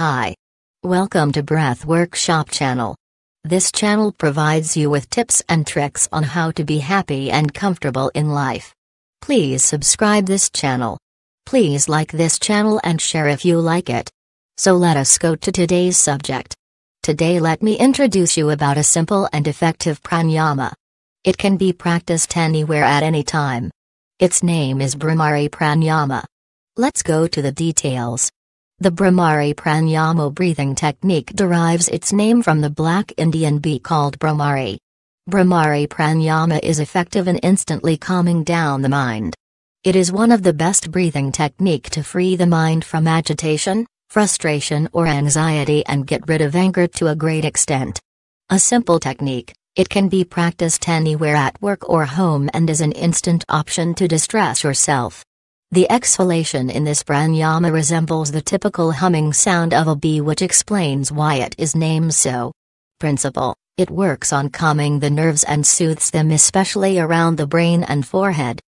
Hi. Welcome to Breath Workshop channel. This channel provides you with tips and tricks on how to be happy and comfortable in life. Please subscribe this channel. Please like this channel and share if you like it. So let us go to today's subject. Today let me introduce you about a simple and effective pranayama. It can be practiced anywhere at any time. Its name is Brahmari Pranayama. Let's go to the details. The Brahmari pranayama breathing technique derives its name from the black Indian bee called Brahmari. Brahmari pranayama is effective in instantly calming down the mind. It is one of the best breathing technique to free the mind from agitation, frustration or anxiety and get rid of anger to a great extent. A simple technique, it can be practiced anywhere at work or home and is an instant option to distress yourself. The exhalation in this pranayama resembles the typical humming sound of a bee which explains why it is named so. Principle, it works on calming the nerves and soothes them especially around the brain and forehead.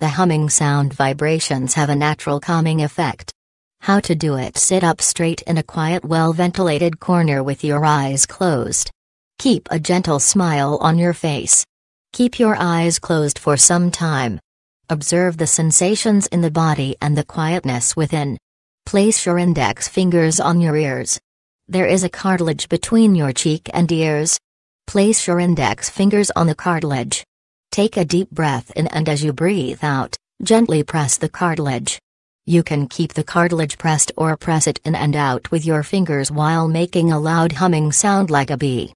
The humming sound vibrations have a natural calming effect. How to do it Sit up straight in a quiet well-ventilated corner with your eyes closed. Keep a gentle smile on your face. Keep your eyes closed for some time. Observe the sensations in the body and the quietness within. Place your index fingers on your ears. There is a cartilage between your cheek and ears. Place your index fingers on the cartilage. Take a deep breath in and as you breathe out, gently press the cartilage. You can keep the cartilage pressed or press it in and out with your fingers while making a loud humming sound like a bee.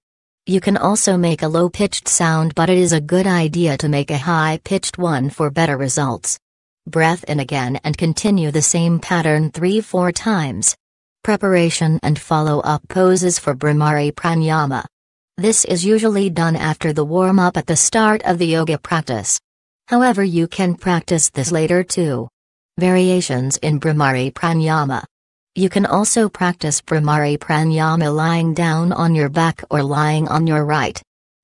You can also make a low-pitched sound but it is a good idea to make a high-pitched one for better results. Breath in again and continue the same pattern 3-4 times. Preparation and follow-up poses for Brahmari Pranayama. This is usually done after the warm-up at the start of the yoga practice. However you can practice this later too. Variations in Brahmari Pranayama you can also practice Brahmari Pranayama lying down on your back or lying on your right.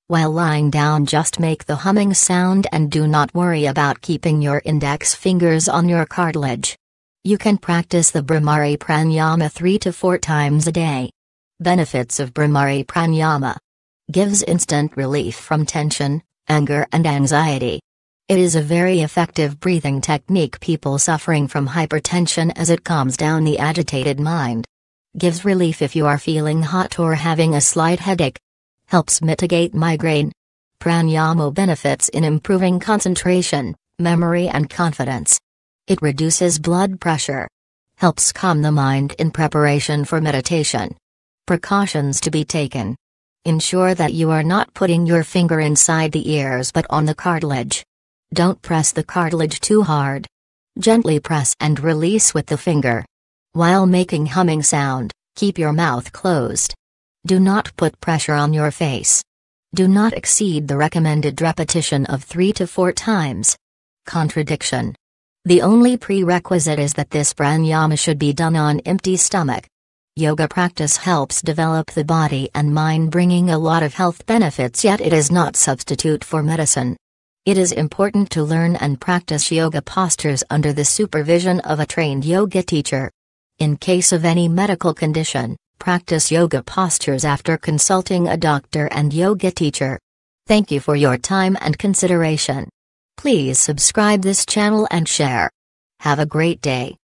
While lying down, just make the humming sound and do not worry about keeping your index fingers on your cartilage. You can practice the Brahmari Pranayama 3 to 4 times a day. Benefits of Brahmari Pranayama Gives instant relief from tension, anger, and anxiety. It is a very effective breathing technique people suffering from hypertension as it calms down the agitated mind. Gives relief if you are feeling hot or having a slight headache. Helps mitigate migraine. Pranayama benefits in improving concentration, memory and confidence. It reduces blood pressure. Helps calm the mind in preparation for meditation. Precautions to be taken. Ensure that you are not putting your finger inside the ears but on the cartilage. Don't press the cartilage too hard. Gently press and release with the finger. While making humming sound, keep your mouth closed. Do not put pressure on your face. Do not exceed the recommended repetition of 3 to 4 times. Contradiction. The only prerequisite is that this pranayama should be done on empty stomach. Yoga practice helps develop the body and mind bringing a lot of health benefits yet it is not substitute for medicine. It is important to learn and practice yoga postures under the supervision of a trained yoga teacher. In case of any medical condition, practice yoga postures after consulting a doctor and yoga teacher. Thank you for your time and consideration. Please subscribe this channel and share. Have a great day.